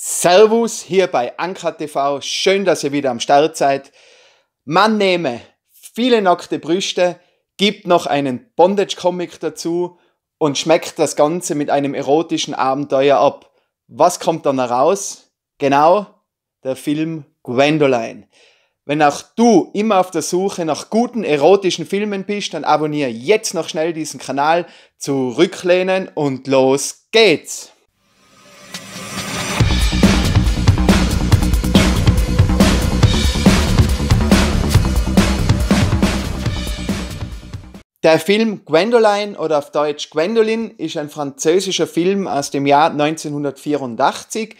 Servus hier bei Anker TV. Schön, dass ihr wieder am Start seid. Man nehme viele nackte Brüste, gibt noch einen Bondage-Comic dazu und schmeckt das Ganze mit einem erotischen Abenteuer ab. Was kommt dann heraus? Genau, der Film Gwendoline. Wenn auch du immer auf der Suche nach guten erotischen Filmen bist, dann abonniere jetzt noch schnell diesen Kanal, zurücklehnen und los geht's! Der Film Gwendoline oder auf Deutsch Gwendolyn ist ein französischer Film aus dem Jahr 1984.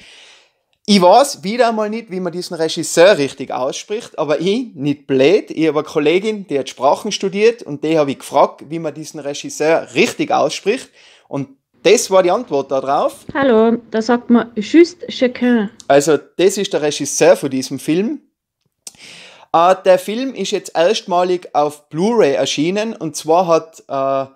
Ich weiß wieder einmal nicht, wie man diesen Regisseur richtig ausspricht, aber ich, nicht blöd, ich habe eine Kollegin, die hat Sprachen studiert und die habe ich gefragt, wie man diesen Regisseur richtig ausspricht und das war die Antwort darauf. Hallo, da sagt man juste chacun. Also, das ist der Regisseur von diesem Film. Äh, der Film ist jetzt erstmalig auf Blu-ray erschienen und zwar hat äh,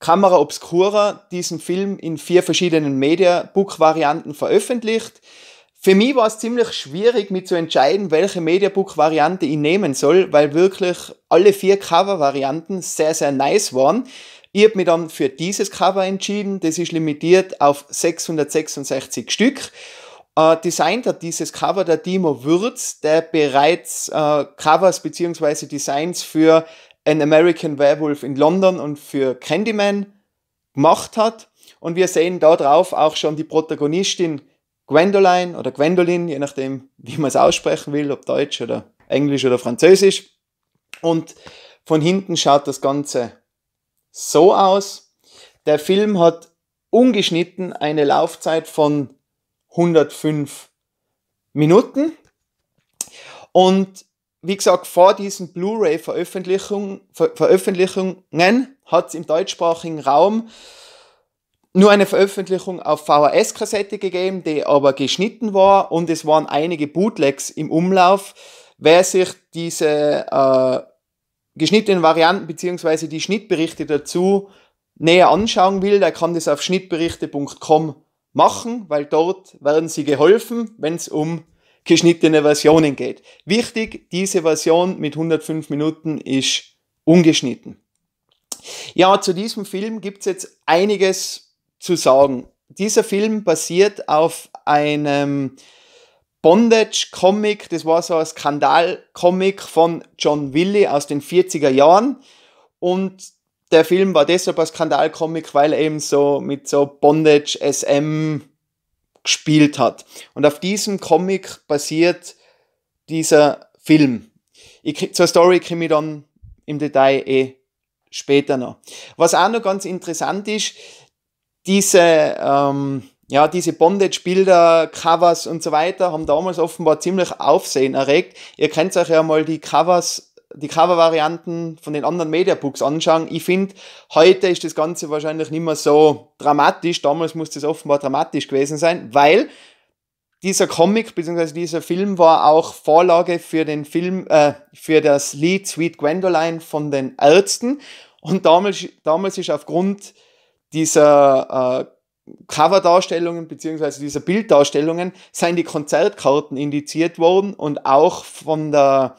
Camera Obscura diesen Film in vier verschiedenen Mediabook-Varianten veröffentlicht. Für mich war es ziemlich schwierig, mich zu entscheiden, welche Mediabook-Variante ich nehmen soll, weil wirklich alle vier Cover-Varianten sehr, sehr nice waren. Ich habe mich dann für dieses Cover entschieden. Das ist limitiert auf 666 Stück äh, designt hat dieses Cover der Dimo Würz, der bereits äh, Covers beziehungsweise Designs für An American Werewolf in London und für Candyman gemacht hat. Und wir sehen da drauf auch schon die Protagonistin Gwendoline oder Gwendolyn, je nachdem, wie man es aussprechen will, ob Deutsch oder Englisch oder Französisch. Und von hinten schaut das Ganze so aus. Der Film hat ungeschnitten eine Laufzeit von 105 Minuten. Und wie gesagt, vor diesen Blu-ray-Veröffentlichungen hat es im deutschsprachigen Raum nur eine Veröffentlichung auf VHS-Kassette gegeben, die aber geschnitten war und es waren einige Bootlegs im Umlauf. Wer sich diese äh, geschnittenen Varianten beziehungsweise die Schnittberichte dazu näher anschauen will, der kann das auf schnittberichte.com machen, weil dort werden sie geholfen, wenn es um geschnittene Versionen geht. Wichtig, diese Version mit 105 Minuten ist ungeschnitten. Ja, zu diesem Film gibt's jetzt einiges zu sagen. Dieser Film basiert auf einem Bondage-Comic, das war so ein Skandal-Comic von John Willy aus den 40er Jahren. Und der Film war deshalb ein Skandalcomic, weil er eben so mit so Bondage, SM gespielt hat. Und auf diesem Comic basiert dieser Film. Ich, zur Story komme ich dann im Detail eh später noch. Was auch noch ganz interessant ist, diese, ähm, ja, diese Bondage-Bilder, Covers und so weiter haben damals offenbar ziemlich Aufsehen erregt. Ihr kennt euch ja mal die Covers die Cover-Varianten von den anderen Mediabooks anschauen, ich finde, heute ist das Ganze wahrscheinlich nicht mehr so dramatisch. Damals muss das offenbar dramatisch gewesen sein, weil dieser Comic bzw. dieser Film war auch Vorlage für den Film, äh, für das Lied Sweet Gwendoline von den Ärzten. Und damals, damals ist aufgrund dieser äh, Coverdarstellungen bzw. dieser Bilddarstellungen sind die Konzertkarten indiziert worden und auch von der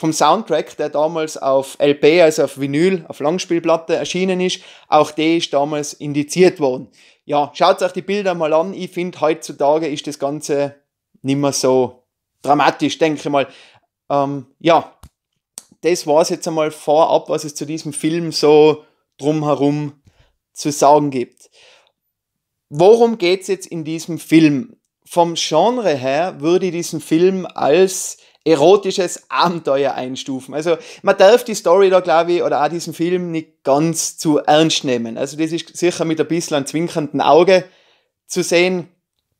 vom Soundtrack, der damals auf LP, also auf Vinyl, auf Langspielplatte erschienen ist, auch der ist damals indiziert worden. Ja, schaut euch die Bilder mal an. Ich finde, heutzutage ist das Ganze nicht mehr so dramatisch, denke ich mal. Ähm, ja, das war es jetzt einmal vorab, was es zu diesem Film so drumherum zu sagen gibt. Worum geht es jetzt in diesem Film? Vom Genre her würde ich diesen Film als erotisches Abenteuer einstufen. Also man darf die Story da, glaube ich, oder auch diesen Film nicht ganz zu ernst nehmen. Also das ist sicher mit ein bisschen zwinkernden Auge zu sehen.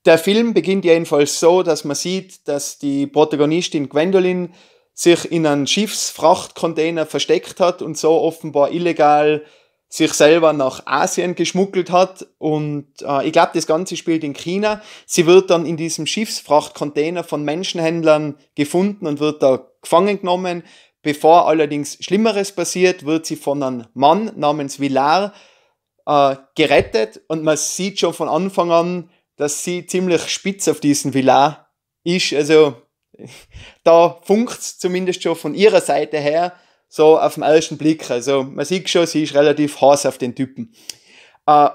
Der Film beginnt jedenfalls so, dass man sieht, dass die Protagonistin Gwendolyn sich in einen Schiffsfrachtcontainer versteckt hat und so offenbar illegal sich selber nach Asien geschmuggelt hat und äh, ich glaube, das Ganze spielt in China. Sie wird dann in diesem Schiffsfrachtcontainer von Menschenhändlern gefunden und wird da gefangen genommen. Bevor allerdings Schlimmeres passiert, wird sie von einem Mann namens Villar äh, gerettet und man sieht schon von Anfang an, dass sie ziemlich spitz auf diesen Villar ist. Also da funkt's zumindest schon von ihrer Seite her so auf den ersten Blick. Also man sieht schon, sie ist relativ heiß auf den Typen. Äh,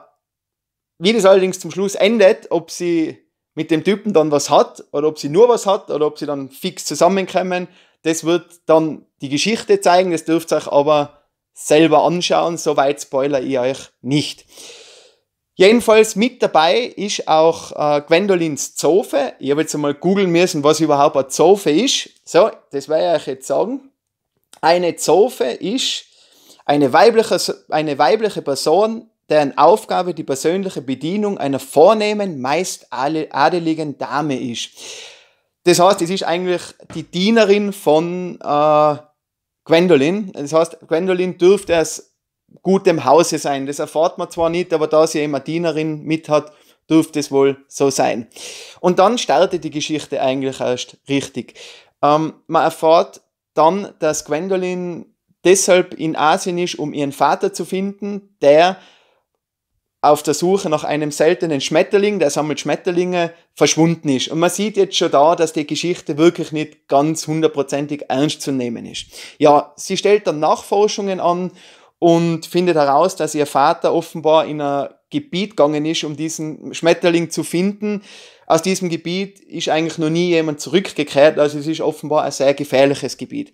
wie das allerdings zum Schluss endet, ob sie mit dem Typen dann was hat oder ob sie nur was hat oder ob sie dann fix zusammenkommen, das wird dann die Geschichte zeigen. Das dürft ihr euch aber selber anschauen. Soweit spoiler ich euch nicht. Jedenfalls mit dabei ist auch äh, Gwendolins Zofe. Ich habe jetzt einmal googeln müssen, was überhaupt eine Zofe ist. So, das werde ich euch jetzt sagen. Eine Zofe ist eine weibliche, eine weibliche Person, deren Aufgabe die persönliche Bedienung einer vornehmen, meist adeligen Dame ist. Das heißt, es ist eigentlich die Dienerin von äh, Gwendolyn. Das heißt, Gwendolyn dürfte gut im Hause sein. Das erfahrt man zwar nicht, aber da sie immer Dienerin mit hat, dürfte es wohl so sein. Und dann startet die Geschichte eigentlich erst richtig. Ähm, man erfahrt dann, dass Gwendolyn deshalb in Asien ist, um ihren Vater zu finden, der auf der Suche nach einem seltenen Schmetterling, der sammelt Schmetterlinge, verschwunden ist. Und man sieht jetzt schon da, dass die Geschichte wirklich nicht ganz hundertprozentig ernst zu nehmen ist. Ja, sie stellt dann Nachforschungen an und findet heraus, dass ihr Vater offenbar in einer Gebiet gegangen ist, um diesen Schmetterling zu finden. Aus diesem Gebiet ist eigentlich noch nie jemand zurückgekehrt, also es ist offenbar ein sehr gefährliches Gebiet.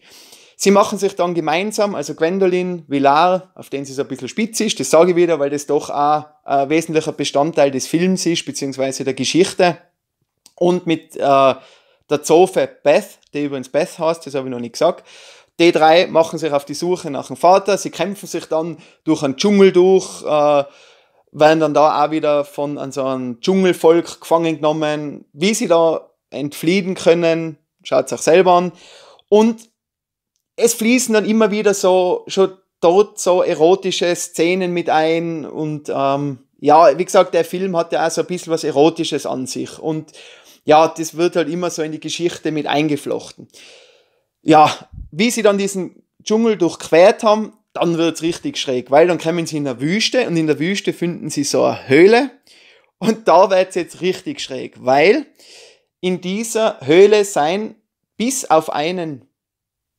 Sie machen sich dann gemeinsam, also Gwendolyn, Villar, auf den sie so ein bisschen spitz ist, das sage ich wieder, weil das doch auch ein wesentlicher Bestandteil des Films ist, beziehungsweise der Geschichte. Und mit äh, der Zofe Beth, die übrigens Beth heißt, das habe ich noch nicht gesagt. Die drei machen sich auf die Suche nach dem Vater, sie kämpfen sich dann durch einen Dschungel durch, äh, werden dann da auch wieder von an so einem Dschungelvolk gefangen genommen. Wie sie da entfliehen können, schaut es euch selber an. Und es fließen dann immer wieder so, schon dort so erotische Szenen mit ein. Und ähm, ja, wie gesagt, der Film hat ja auch so ein bisschen was Erotisches an sich. Und ja, das wird halt immer so in die Geschichte mit eingeflochten. Ja, wie sie dann diesen Dschungel durchquert haben, dann wird es richtig schräg, weil dann kommen sie in der Wüste und in der Wüste finden sie so eine Höhle und da wird es jetzt richtig schräg, weil in dieser Höhle seien bis auf einen,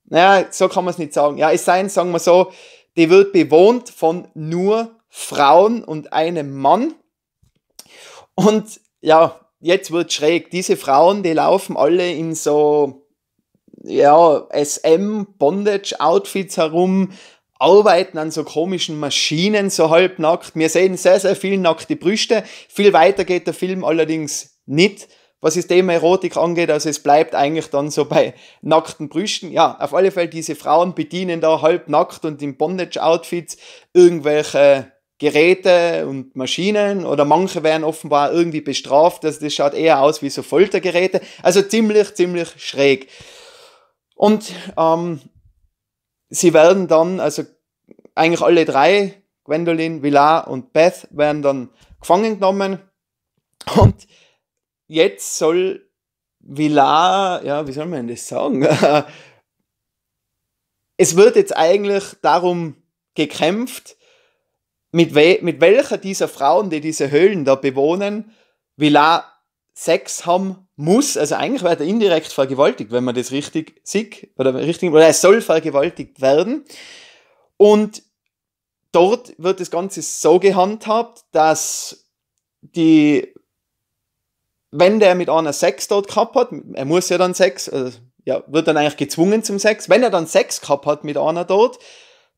naja, so kann man es nicht sagen, ja, es seien, sagen wir so, die wird bewohnt von nur Frauen und einem Mann und ja, jetzt wird schräg, diese Frauen, die laufen alle in so, ja, SM-Bondage-Outfits herum, arbeiten an so komischen Maschinen, so halbnackt. Wir sehen sehr, sehr viel nackte Brüste. Viel weiter geht der Film allerdings nicht, was das Thema Erotik angeht. Also es bleibt eigentlich dann so bei nackten Brüsten. Ja, auf alle Fälle, diese Frauen bedienen da halbnackt und in Bondage-Outfits irgendwelche Geräte und Maschinen oder manche werden offenbar irgendwie bestraft. Also das schaut eher aus wie so Foltergeräte. Also ziemlich, ziemlich schräg. Und ähm, sie werden dann, also eigentlich alle drei, Gwendolyn, Villar und Beth, werden dann gefangen genommen. Und jetzt soll Villar, ja, wie soll man das sagen? es wird jetzt eigentlich darum gekämpft, mit, we mit welcher dieser Frauen, die diese Höhlen da bewohnen, Villar Sex haben muss. Also eigentlich wird er indirekt vergewaltigt, wenn man das richtig sieht. Oder richtig, oder er soll vergewaltigt werden. Und dort wird das Ganze so gehandhabt, dass die, wenn der mit einer Sex dort gehabt hat, er muss ja dann Sex, also, äh, ja, wird dann eigentlich gezwungen zum Sex, wenn er dann Sex gehabt hat mit einer dort,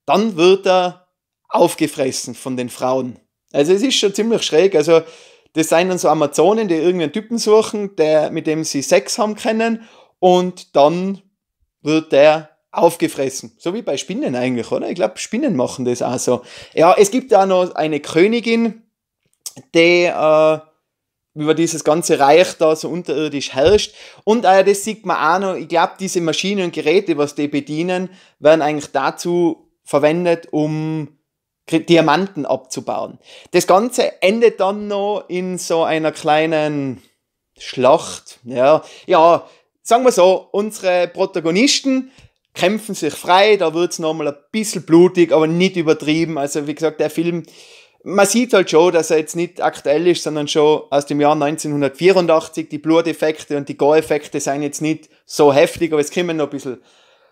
dann wird er aufgefressen von den Frauen. Also es ist schon ziemlich schräg, also das sind dann so Amazonen, die irgendeinen Typen suchen, der, mit dem sie Sex haben können und dann wird der aufgefressen. So wie bei Spinnen eigentlich, oder? Ich glaube, Spinnen machen das auch so. Ja, es gibt auch noch eine Königin, die äh, über dieses ganze Reich da so unterirdisch herrscht. Und äh, das sieht man auch noch, ich glaube, diese Maschinen und Geräte, was die bedienen, werden eigentlich dazu verwendet, um Diamanten abzubauen. Das Ganze endet dann noch in so einer kleinen Schlacht. Ja, ja sagen wir so, unsere Protagonisten kämpfen sich frei, da wird wird's nochmal ein bisschen blutig, aber nicht übertrieben. Also wie gesagt, der Film, man sieht halt schon, dass er jetzt nicht aktuell ist, sondern schon aus dem Jahr 1984. Die Bluteffekte und die go effekte sind jetzt nicht so heftig, aber es kommen noch ein bisschen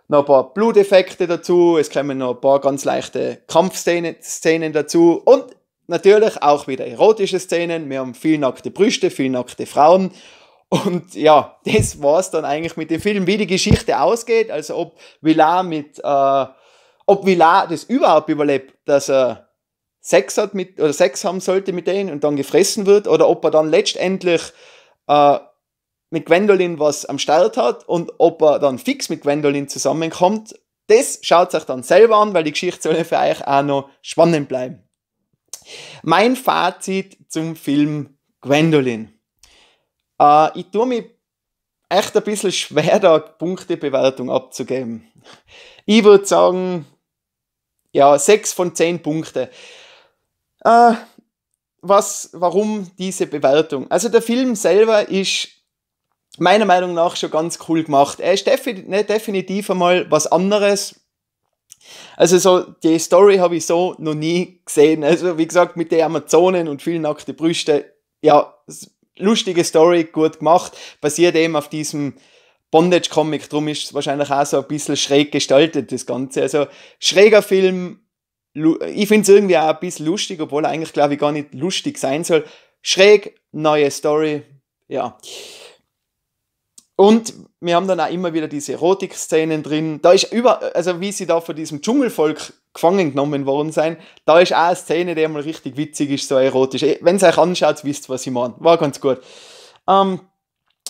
noch ein paar Bluteffekte dazu, es kommen noch ein paar ganz leichte Kampfszenen Szenen dazu und natürlich auch wieder erotische Szenen. Wir haben viel nackte Brüste, viel nackte Frauen und ja, das war's dann eigentlich mit dem Film, wie die Geschichte ausgeht, also ob Villar mit, äh, ob Villar das überhaupt überlebt, dass er Sex hat mit, oder Sex haben sollte mit denen und dann gefressen wird, oder ob er dann letztendlich äh, mit Gwendolyn was am Start hat und ob er dann fix mit Gwendolyn zusammenkommt, das schaut euch dann selber an, weil die Geschichte soll für euch auch noch spannend bleiben. Mein Fazit zum Film Gwendolyn. Äh, ich tue mich echt ein bisschen schwer, da Punktebewertung abzugeben. Ich würde sagen, ja, 6 von 10 Punkten. Äh, was, warum diese Bewertung? Also der Film selber ist meiner Meinung nach schon ganz cool gemacht. Er ist ne, definitiv einmal was anderes. Also so, die Story habe ich so noch nie gesehen. Also wie gesagt, mit den Amazonen und vielen nackten Brüsten, ja, lustige Story, gut gemacht, basiert eben auf diesem Bondage-Comic, drum ist es wahrscheinlich auch so ein bisschen schräg gestaltet, das Ganze. Also schräger Film, ich finde es irgendwie auch ein bisschen lustig, obwohl er eigentlich, glaube ich, gar nicht lustig sein soll. Schräg, neue Story, ja. Und wir haben dann auch immer wieder diese Erotik-Szenen drin. Da ist über, also wie sie da von diesem Dschungelvolk gefangen genommen worden sind, da ist auch eine Szene, die mal richtig witzig ist, so erotisch. Eh, Wenn ihr euch anschaut, wisst was ich meine. War ganz gut. Ähm,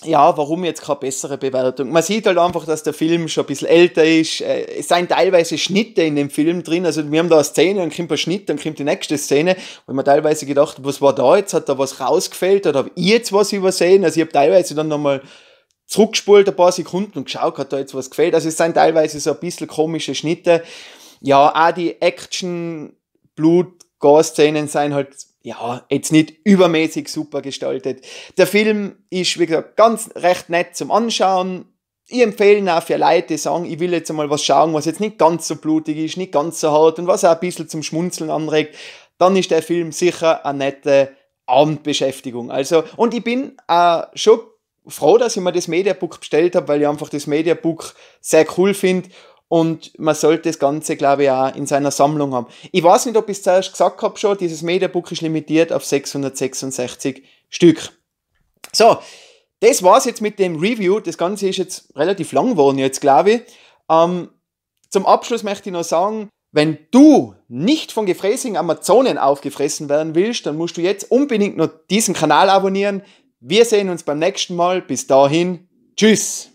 ja, warum jetzt keine bessere Bewertung? Man sieht halt einfach, dass der Film schon ein bisschen älter ist. Äh, es sind teilweise Schnitte in dem Film drin. Also wir haben da eine Szene, dann kommt ein Schnitt, dann kommt die nächste Szene. Und man teilweise gedacht, was war da jetzt? Hat da was rausgefällt? Oder habe ich jetzt was übersehen? Also ich habe teilweise dann nochmal zurückgespult ein paar Sekunden und geschaut, hat da jetzt was gefällt. Also es sind teilweise so ein bisschen komische Schnitte. Ja, auch die Action, Blut, Gas-Szenen sind halt, ja, jetzt nicht übermäßig super gestaltet. Der Film ist, wie gesagt, ganz recht nett zum Anschauen. Ich empfehle ihn auch für Leute, die sagen, ich will jetzt einmal was schauen, was jetzt nicht ganz so blutig ist, nicht ganz so hart und was auch ein bisschen zum Schmunzeln anregt. Dann ist der Film sicher eine nette Abendbeschäftigung. Also, und ich bin auch schon froh, dass ich mir das Mediabook bestellt habe, weil ich einfach das Mediabook sehr cool finde und man sollte das Ganze, glaube ich, auch in seiner Sammlung haben. Ich weiß nicht, ob ich es zuerst gesagt habe schon, dieses Mediabook ist limitiert auf 666 Stück. So, das war es jetzt mit dem Review. Das Ganze ist jetzt relativ lang geworden jetzt, glaube ich. Ähm, zum Abschluss möchte ich noch sagen, wenn du nicht von gefräßigen Amazonen aufgefressen werden willst, dann musst du jetzt unbedingt noch diesen Kanal abonnieren, wir sehen uns beim nächsten Mal. Bis dahin, tschüss.